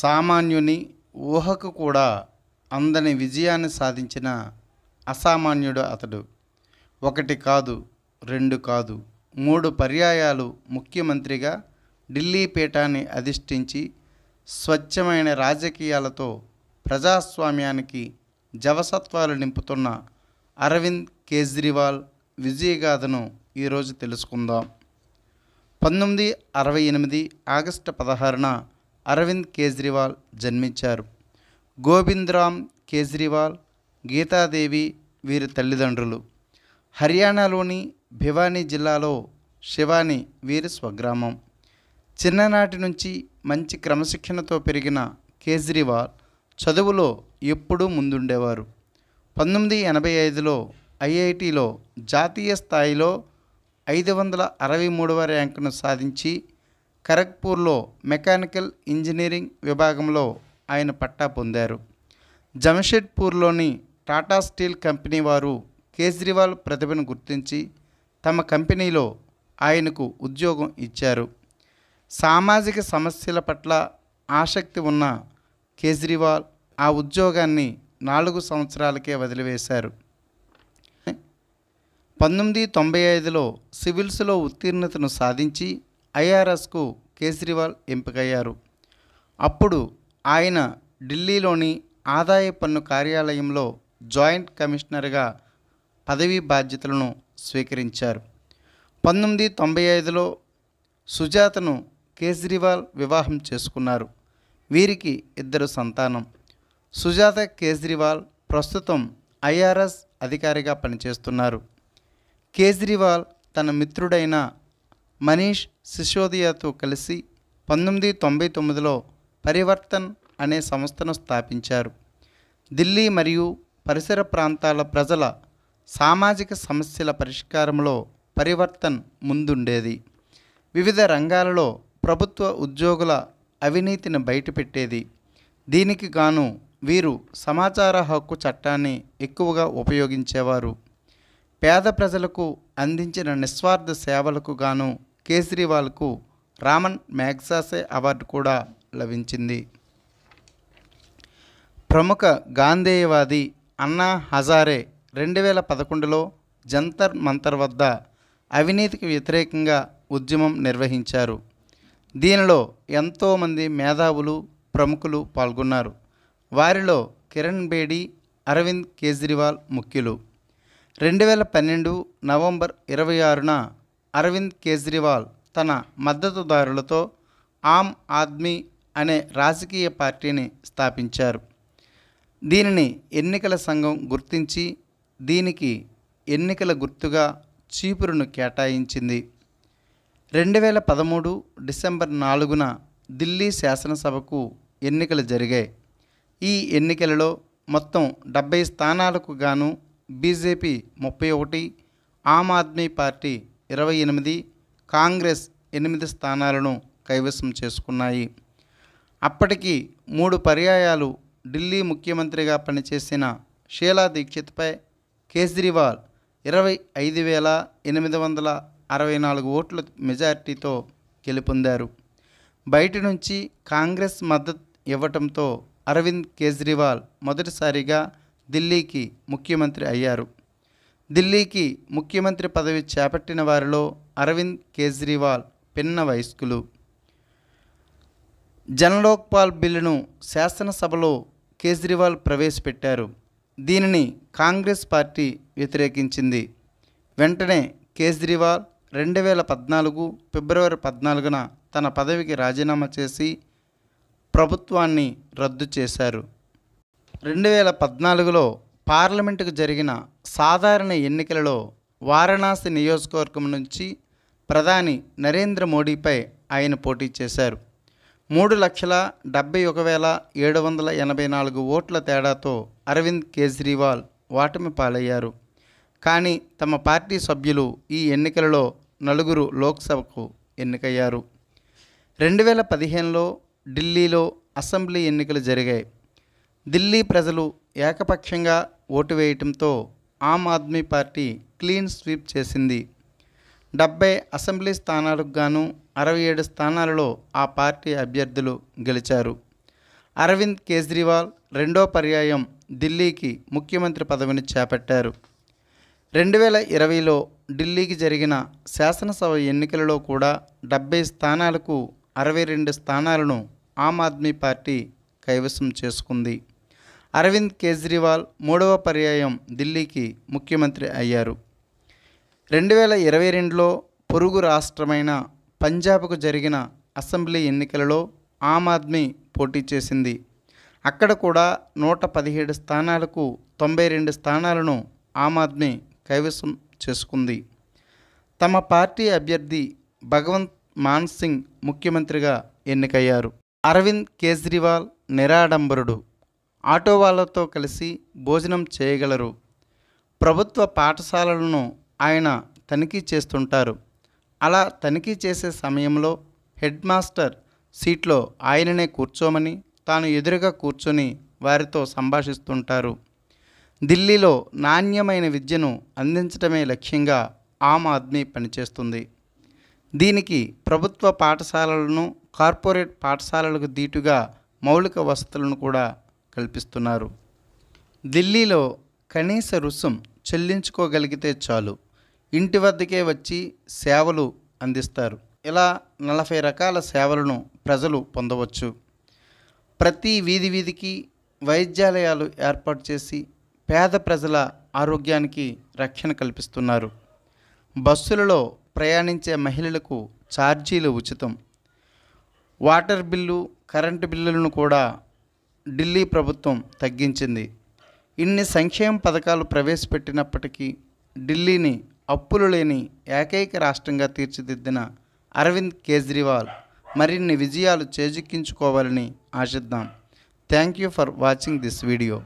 సామాన్యుని ఊహకు కూడా అందని విజయాన్ని సాధించిన అసామాన్యుడు అతడు ఒకటి కాదు రెండు కాదు మూడు పర్యాయాలు ముఖ్యమంత్రిగా ఢిల్లీ పీఠాన్ని అధిష్ఠించి స్వచ్ఛమైన రాజకీయాలతో ప్రజాస్వామ్యానికి జవసత్వాలు నింపుతున్న అరవింద్ కేజ్రీవాల్ విజయగాథను ఈరోజు తెలుసుకుందాం పంతొమ్మిది అరవై ఎనిమిది ఆగస్టు పదహారున అరవింద్ కేజ్రీవాల్ జన్మించారు గోవిందరామ్ కేజ్రీవాల్ గీతాదేవి వీరి తల్లిదండ్రులు హర్యానాలోని భివానీ జిల్లాలో శివాని వీరి స్వగ్రామం చిన్ననాటి నుంచి మంచి క్రమశిక్షణతో పెరిగిన కేజ్రీవాల్ చదువులో ఎప్పుడూ ముందుండేవారు పంతొమ్మిది ఎనభై ఐదులో ఐఐటిలో జాతీయ స్థాయిలో ఐదు వందల అరవై మూడవ ర్యాంకును సాధించి ఖరగ్పూర్లో మెకానికల్ ఇంజనీరింగ్ విభాగంలో ఆయన పట్టా పొందారు జమ్షెడ్పూర్లోని టాటా స్టీల్ కంపెనీ వారు కేజ్రీవాల్ ప్రతిభను గుర్తించి తమ కంపెనీలో ఆయనకు ఉద్యోగం ఇచ్చారు సామాజిక సమస్యల పట్ల ఆసక్తి ఉన్న కేజ్రీవాల్ ఆ ఉద్యోగాన్ని నాలుగు సంవత్సరాలకే వదిలివేశారు పంతొమ్మిది తొంభై ఐదులో సివిల్స్లో ఉత్తీర్ణతను సాధించి ఐఆర్ఎస్కు కేజ్రీవాల్ ఎంపికయ్యారు అప్పుడు ఆయన ఢిల్లీలోని ఆదాయ పన్ను కార్యాలయంలో జాయింట్ కమిషనర్గా పదవీ బాధ్యతలను స్వీకరించారు పంతొమ్మిది తొంభై ఐదులో సుజాతను కేజ్రీవాల్ వివాహం చేసుకున్నారు వీరికి ఇద్దరు సంతానం సుజాత కేజ్రీవాల్ ప్రస్తుతం ఐఆర్ఎస్ అధికారిగా పనిచేస్తున్నారు కేజ్రీవాల్ తన మిత్రుడైన మనీష్ సిసోదియాతో కలిసి పంతొమ్మిది తొంభై తొమ్మిదిలో పరివర్తన్ అనే సంస్థను స్థాపించారు ఢిల్లీ మరియు పరిసర ప్రాంతాల ప్రజల సామాజిక సమస్యల పరిష్కారంలో పరివర్తన్ ముందుండేది వివిధ రంగాలలో ప్రభుత్వ ఉద్యోగుల అవినీతిని బయటపెట్టేది దీనికి గాను వీరు సమాచార హక్కు చట్టాన్ని ఎక్కువగా ఉపయోగించేవారు పేద ప్రజలకు అందించిన నిస్వార్థ సేవలకు గాను కేజ్రీవాల్కు రామన్ మ్యాగ్సాసే అవార్డు కూడా లభించింది ప్రముఖ గాంధేయవాది అన్నా హజారే రెండు వేల పదకొండులో జంతర్ మంతర్ వద్ద అవినీతికి వ్యతిరేకంగా ఉద్యమం నిర్వహించారు దీనిలో ఎంతోమంది మేధావులు ప్రముఖులు పాల్గొన్నారు వారిలో కిరణ్ బేడి అరవింద్ కేజ్రీవాల్ ముఖ్యులు రెండు వేల పన్నెండు నవంబర్ ఇరవై ఆరున అరవింద్ కేజ్రీవాల్ తన మద్దతుదారులతో ఆమ్ ఆద్మీ అనే రాజకీయ పార్టీని స్థాపించారు దీనిని ఎన్నికల సంఘం గుర్తించి దీనికి ఎన్నికల గుర్తుగా చీపురును కేటాయించింది రెండు వేల పదమూడు డిసెంబర్ నాలుగున ఢిల్లీ శాసనసభకు ఎన్నికలు జరిగాయి ఈ ఎన్నికలలో మొత్తం డెబ్బై స్థానాలకు గాను బీజేపీ ముప్పై ఒకటి ఆమ్ ఆద్మీ పార్టీ ఇరవై ఎనిమిది కాంగ్రెస్ ఎనిమిది స్థానాలను కైవసం చేసుకున్నాయి అప్పటికి మూడు పర్యాయాలు ఢిల్లీ ముఖ్యమంత్రిగా పనిచేసిన షీలా దీక్షిత్పై కేజ్రీవాల్ ఇరవై ఐదు వేల ఎనిమిది వందల అరవై నాలుగు ఓట్ల మెజార్టీతో గెలుపొందారు బయట నుంచి కాంగ్రెస్ మద్దతు ఇవ్వటంతో అరవింద్ కేజ్రీవాల్ మొదటిసారిగా ఢిల్లీకి ముఖ్యమంత్రి అయ్యారు ఢిల్లీకి ముఖ్యమంత్రి పదవి చేపట్టిన వారిలో అరవింద్ కేజ్రీవాల్ పిన్న వయస్కులు జనలోక్పాల్ బిల్లును శాసనసభలో కేజ్రీవాల్ ప్రవేశపెట్టారు దీనిని కాంగ్రెస్ పార్టీ వ్యతిరేకించింది వెంటనే కేజ్రీవాల్ రెండు వేల పద్నాలుగు ఫిబ్రవరి పద్నాలుగున తన పదవికి రాజీనామా చేసి ప్రభుత్వాన్ని రద్దు చేశారు రెండు వేల పద్నాలుగులో పార్లమెంటుకు జరిగిన సాధారణ ఎన్నికలలో వారణాసి నియోజకవర్గం నుంచి ప్రధాని నరేంద్ర మోడీపై ఆయన పోటీ చేశారు మూడు లక్షల డెబ్బై ఒక వేల ఏడు వందల ఎనభై నాలుగు ఓట్ల తేడాతో అరవింద్ కేజ్రీవాల్ ఓటమి పాలయ్యారు కానీ తమ పార్టీ సభ్యులు ఈ ఎన్నికలలో నలుగురు లోక్సభకు ఎన్నికయ్యారు రెండు వేల పదిహేనులో ఢిల్లీలో అసెంబ్లీ ఎన్నికలు జరిగాయి ఢిల్లీ ప్రజలు ఏకపక్షంగా ఓటు వేయటంతో ఆమ్ ఆద్మీ పార్టీ క్లీన్ స్వీప్ చేసింది డెబ్బై అసెంబ్లీ స్థానాలకు గాను అరవై ఏడు స్థానాలలో ఆ పార్టీ అభ్యర్థులు గెలిచారు అరవింద్ కేజ్రీవాల్ రెండో పర్యాయం ఢిల్లీకి ముఖ్యమంత్రి పదవిని చేపట్టారు రెండు వేల ఇరవైలో ఢిల్లీకి జరిగిన శాసనసభ ఎన్నికలలో కూడా డెబ్బై స్థానాలకు అరవై రెండు స్థానాలను ఆమ్ ఆద్మీ పార్టీ కైవసం చేసుకుంది అరవింద్ కేజ్రీవాల్ మూడవ పర్యాయం ఢిల్లీకి ముఖ్యమంత్రి అయ్యారు రెండు వేల ఇరవై రెండులో పొరుగు రాష్ట్రమైన పంజాబ్కు జరిగిన అసెంబ్లీ ఎన్నికలలో ఆమ్ ఆద్మీ పోటీ చేసింది అక్కడ కూడా నూట పదిహేడు స్థానాలకు తొంభై రెండు స్థానాలను ఆమ్ ఆద్మీ కైవసం చేసుకుంది తమ పార్టీ అభ్యర్థి భగవంత్ మాన్ సింగ్ ముఖ్యమంత్రిగా ఎన్నికయ్యారు అరవింద్ కేజ్రీవాల్ నిరాడంబరుడు ఆటో వాళ్ళతో కలిసి భోజనం చేయగలరు ప్రభుత్వ పాఠశాలలను ఆయన తనిఖీ చేస్తుంటారు అలా తనిఖీ చేసే సమయంలో హెడ్ మాస్టర్ సీట్లో ఆయననే కూర్చోమని తాను ఎదురుగా కూర్చొని వారితో సంభాషిస్తుంటారు ఢిల్లీలో నాణ్యమైన విద్యను అందించడమే లక్ష్యంగా ఆమ్ ఆద్మీ పనిచేస్తుంది దీనికి ప్రభుత్వ పాఠశాలలను కార్పొరేట్ పాఠశాలలకు దీటుగా మౌలిక వసతులను కూడా కల్పిస్తున్నారు ఢిల్లీలో కనీస రుసుం చెల్లించుకోగలిగితే చాలు ఇంటి వద్దకే వచ్చి సేవలు అందిస్తారు ఇలా నలభై రకాల సేవలను ప్రజలు పొందవచ్చు ప్రతి వీధి వీధికి వైద్యాలయాలు ఏర్పాటు చేసి పేద ప్రజల ఆరోగ్యానికి రక్షణ కల్పిస్తున్నారు బస్సులలో ప్రయాణించే మహిళలకు ఛార్జీలు ఉచితం వాటర్ బిల్లు కరెంటు బిల్లులను కూడా ఢిల్లీ ప్రభుత్వం తగ్గించింది ఇన్ని సంక్షేమ పథకాలు ప్రవేశపెట్టినప్పటికీ ఢిల్లీని అప్పులు లేని ఏకైక రాష్ట్రంగా తీర్చిదిద్దిన అరవింద్ కేజ్రీవాల్ మరిన్ని విజయాలు చేజిక్కించుకోవాలని ఆశిద్దాం thank you for watching this video